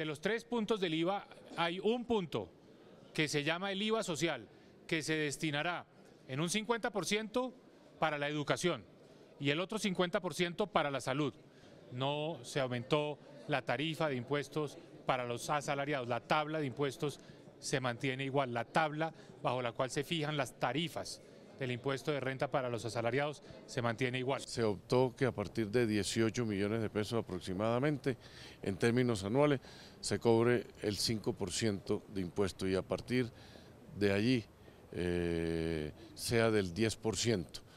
de los tres puntos del IVA hay un punto que se llama el IVA social, que se destinará en un 50% para la educación y el otro 50% para la salud. No se aumentó la tarifa de impuestos para los asalariados, la tabla de impuestos se mantiene igual, la tabla bajo la cual se fijan las tarifas el impuesto de renta para los asalariados se mantiene igual. Se optó que a partir de 18 millones de pesos aproximadamente, en términos anuales, se cobre el 5% de impuesto y a partir de allí eh, sea del 10%.